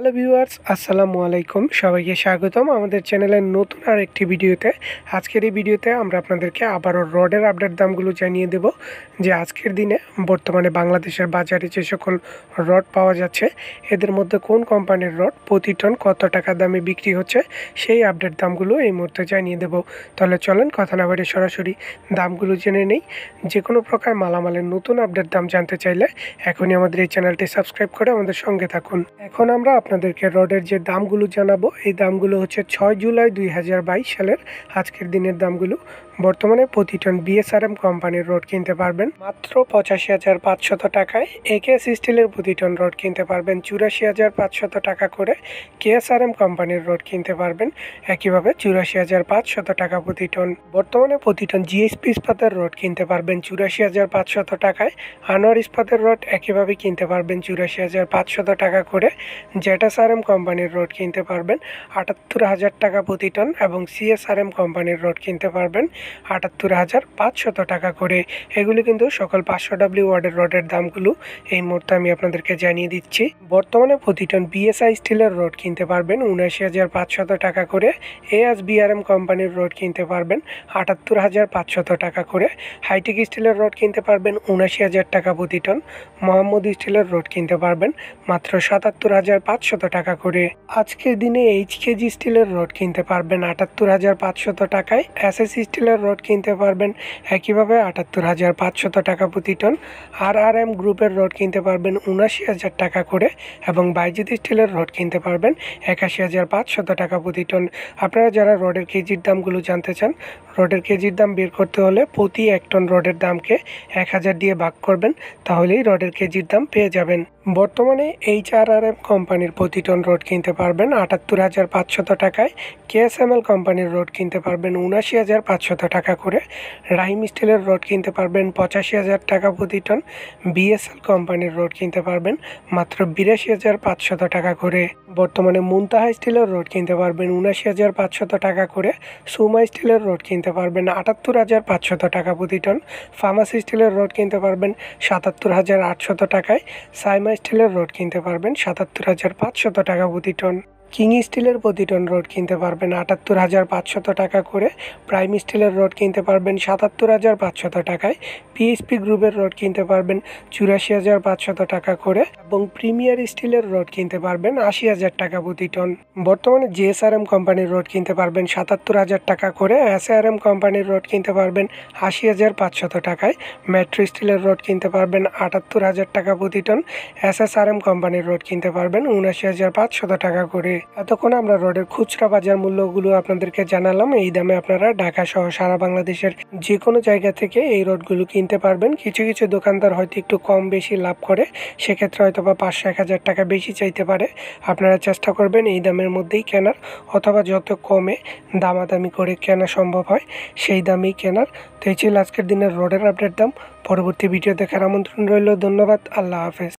hello viewers আসসালামু আলাইকুম সবাইকে স্বাগতম আমাদের চ্যানেলের নতুন আর একটি ভিডিওতে আজকের এই ভিডিওতে আমরা আপনাদেরকে আবারও রডের আপডেট দামগুলো জানিয়ে দেব যে আজকের দিনে বর্তমানে বাংলাদেশের বাজারে যে সকল রড পাওয়া যাচ্ছে এদের মধ্যে কোন কোম্পানির রড প্রতি টন কত টাকা দামে বিক্রি হচ্ছে সেই আপডেট দামগুলো এই মুহূর্তে জানিয়ে দেব তাহলে চলেন কথা না বলে সরাসরি দামগুলো জেনে নেই যে কোনো প্রকার মালামালের নতুন আপডেট দাম জানতে চাইলে এখনই আমাদের এই চ্যানেলটি সাবস্ক্রাইব করে আমাদের সঙ্গে থাকুন এখন আমরা আপনাদেরকে রডের যে দামগুলো জানাবো এই দামগুলো হচ্ছে ছয় জুলাই দুই সালের আজকের দিনের দামগুলো বর্তমানে প্রতি টন বিএসআরএম কোম্পানির রড কিনতে পারবেন মাত্র পঁচাশি হাজার পাঁচশত টাকায় একেএস স্টিলের প্রতি টন রড কিনতে পারবেন চুরাশি হাজার পাঁচশত টাকা করে কেএসআরএম কোম্পানির রড কিনতে পারবেন একইভাবে চুরাশি হাজার পাঁচশত টাকা প্রতি টন বর্তমানে প্রতি টন জিএসপি ইস্পাতের রড কিনতে পারবেন চুরাশি হাজার পাঁচশত টাকায় আনোয়ার ইস্পাতের রড একইভাবে কিনতে পারবেন চুরাশি হাজার পাঁচশত টাকা করে জেটাসআরএম কোম্পানির রড কিনতে পারবেন আটাত্তর হাজার টাকা প্রতি টন এবং সিএসআরএম কোম্পানির রড কিনতে পারবেন আটাত্তর হাজার পাঁচশত টাকা করে এগুলি কিন্তু সকল পাঁচশো ডাব্লিউ ওয়ার্ডের রডের দামগুলো এই মুহূর্তে আমি আপনাদেরকে জানিয়ে দিচ্ছি বর্তমানে প্রতি টন বিএসআই স্টিলের রড কিনতে পারবেন উনাশি হাজার পাঁচশত টাকা করে এএস বিআরএম কোম্পানির রড কিনতে পারবেন আটাত্তর হাজার পাঁচশত টাকা করে হাইটেক স্টিলের রড কিনতে পারবেন উনাশি হাজার টাকা প্রতি টন মোহাম্মদ স্টিলের রড কিনতে পারবেন মাত্র সাতাত্তর হাজার পাঁচশত টাকা করে আজকের দিনে এইচ কেজি স্টিলের রড কিনতে পারবেন আটাত্তর হাজার পাঁচশত টাকায় এস স্টিলের হাজার রড কিনতে পারবেন একইভাবে আটাত্তর হাজার পাঁচশত টাকা প্রতি টন আর আর এম গ্রুপের রড কিনতে পারবেন উনাশি হাজার টাকা করে এবং বাইজিত স্টিলের রড কিনতে পারবেন একাশি হাজার পাঁচশত টাকা প্রতি টন আপনারা যারা রডের কেজির দামগুলো জানতে চান রডের কেজির দাম বের করতে হলে প্রতি এক টন রডের দামকে এক হাজার দিয়ে ভাগ করবেন তাহলেই রডের কেজির দাম পেয়ে যাবেন বর্তমানে এইচআরআরএম আর কোম্পানির প্রতি টন রোড কিনতে পারবেন আটাত্তর হাজার পাঁচশত টাকায় কেএসএমএল কোম্পানির রোড কিনতে পারবেন উনাশি হাজার পাঁচশত টাকা করে রাইম স্টিলের রোড কিনতে পারবেন পঁচাশি হাজার টাকা প্রতি টন বিএসএল কোম্পানির রোড কিনতে পারবেন মাত্র বিরাশি হাজার পাঁচশত টাকা করে বর্তমানে মুনতাহা স্টিলের রোড কিনতে পারবেন উনাশি হাজার পাঁচশত টাকা করে সুমা স্টিলের রোড কিনতে পারবেন আটাত্তর হাজার পাঁচশত টাকা প্রতি টন ফার্মাসি স্টিলের রোড কিনতে পারবেন সাতাত্তর হাজার আটশত টাকায় সাইমা স্টিলের রড কিনতে পারবেন সাতাত্তর হাজার পাঁচশত টাকা প্রতি টন কিং স্টিলের প্রতি টন কিনতে পারবেন আটাত্তর হাজার পাঁচশত টাকা করে প্রাইম স্টিলের রোড কিনতে পারবেন সাতাত্তর হাজার পাঁচশত টাকায় পিএসপি গ্রুপের রোড কিনতে পারবেন চুরাশি হাজার পাঁচশত টাকা করে এবং প্রিমিয়ার স্টিলের রোড কিনতে পারবেন আশি হাজার টাকা প্রতি টন বর্তমানে জিএসআরএম কোম্পানির রোড কিনতে পারবেন সাতাত্তর হাজার টাকা করে এসআরএম কোম্পানির রোড কিনতে পারবেন আশি হাজার পাঁচশত টাকায় মেট্রো স্টিলের রোড কিনতে পারবেন আটাত্তর হাজার টাকা প্রতি টন এসএসআরএম কোম্পানির রোড কিনতে পারবেন উনাশি হাজার পাঁচশত টাকা করে এতক্ষণ আমরা রডের খুচরা বাজার মূল্যগুলো আপনাদেরকে জানালাম এই দামে আপনারা ঢাকা সহ সারা বাংলাদেশের যে কোনো জায়গা থেকে এই রডগুলো কিনতে পারবেন কিছু কিছু দোকানদার হয়তো একটু কম বেশি লাভ করে সেক্ষেত্রে হয়তো বা পাঁচশো এক হাজার টাকা বেশি চাইতে পারে আপনারা চেষ্টা করবেন এই দামের মধ্যেই কেনার অথবা যত কমে দামাদামি করে কেনা সম্ভব হয় সেই দামেই কেনার তো এই ছিল আজকের দিনের রডের আপডেট দাম পরবর্তী ভিডিও দেখার আমন্ত্রণ রইল ধন্যবাদ আল্লাহ হাফেজ